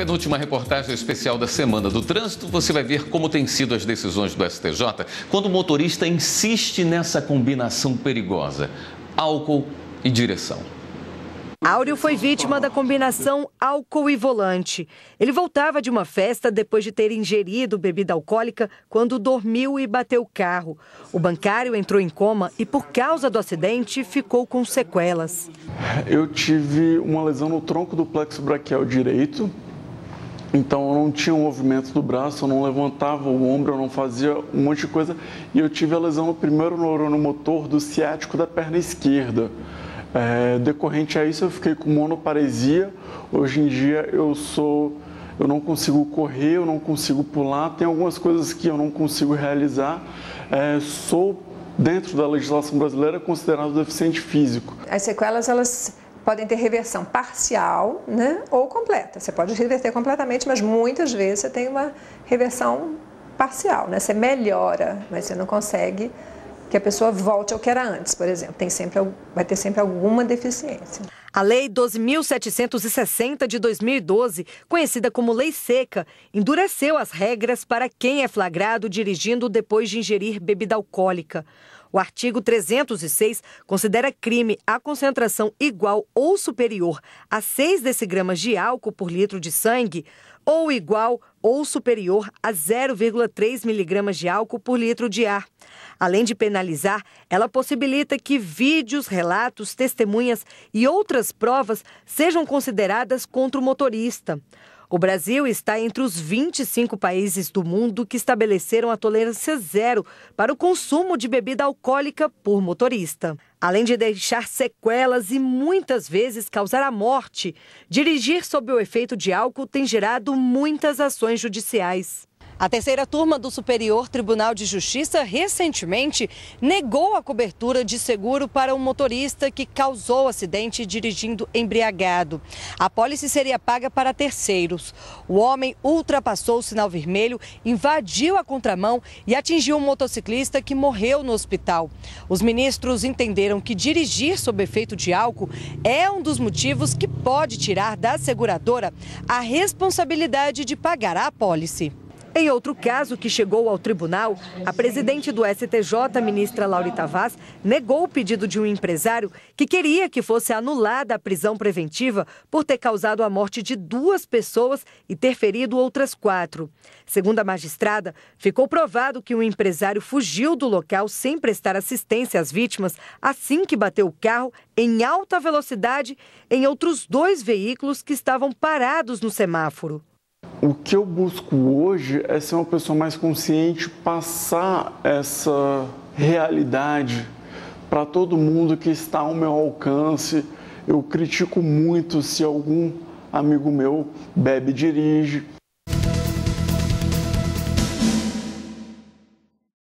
penúltima reportagem especial da Semana do Trânsito, você vai ver como têm sido as decisões do STJ quando o motorista insiste nessa combinação perigosa: álcool e direção. Áureo foi vítima da combinação álcool e volante. Ele voltava de uma festa depois de ter ingerido bebida alcoólica quando dormiu e bateu o carro. O bancário entrou em coma e, por causa do acidente, ficou com sequelas. Eu tive uma lesão no tronco do plexo braquial direito, então eu não tinha o um movimento do braço, eu não levantava o ombro, eu não fazia um monte de coisa. E eu tive a lesão primeiro no neurônio motor do ciático da perna esquerda. É, decorrente a isso eu fiquei com monoparesia. Hoje em dia eu sou eu não consigo correr, eu não consigo pular, tem algumas coisas que eu não consigo realizar. É, sou dentro da legislação brasileira considerado deficiente físico. As sequelas elas podem ter reversão parcial né, ou completa. Você pode reverter completamente, mas muitas vezes você tem uma reversão parcial, né? Você melhora, mas você não consegue que a pessoa volte ao que era antes, por exemplo. Tem sempre, vai ter sempre alguma deficiência. A Lei 12.760 de 2012, conhecida como Lei Seca, endureceu as regras para quem é flagrado dirigindo depois de ingerir bebida alcoólica. O artigo 306 considera crime a concentração igual ou superior a 6 decigramas de álcool por litro de sangue ou igual ou superior a 0,3 miligramas de álcool por litro de ar. Além de penalizar, ela possibilita que vídeos, relatos, testemunhas e outras provas sejam consideradas contra o motorista. O Brasil está entre os 25 países do mundo que estabeleceram a tolerância zero para o consumo de bebida alcoólica por motorista. Além de deixar sequelas e muitas vezes causar a morte, dirigir sob o efeito de álcool tem gerado muitas ações judiciais. A terceira turma do Superior Tribunal de Justiça recentemente negou a cobertura de seguro para um motorista que causou acidente dirigindo embriagado. A pólice seria paga para terceiros. O homem ultrapassou o sinal vermelho, invadiu a contramão e atingiu um motociclista que morreu no hospital. Os ministros entenderam que dirigir sob efeito de álcool é um dos motivos que pode tirar da seguradora a responsabilidade de pagar a pólice. Em outro caso que chegou ao tribunal, a presidente do STJ, ministra Laurita Vaz, negou o pedido de um empresário que queria que fosse anulada a prisão preventiva por ter causado a morte de duas pessoas e ter ferido outras quatro. Segundo a magistrada, ficou provado que o empresário fugiu do local sem prestar assistência às vítimas assim que bateu o carro em alta velocidade em outros dois veículos que estavam parados no semáforo o que eu busco hoje é ser uma pessoa mais consciente, passar essa realidade para todo mundo que está ao meu alcance. Eu critico muito se algum amigo meu bebe e dirige,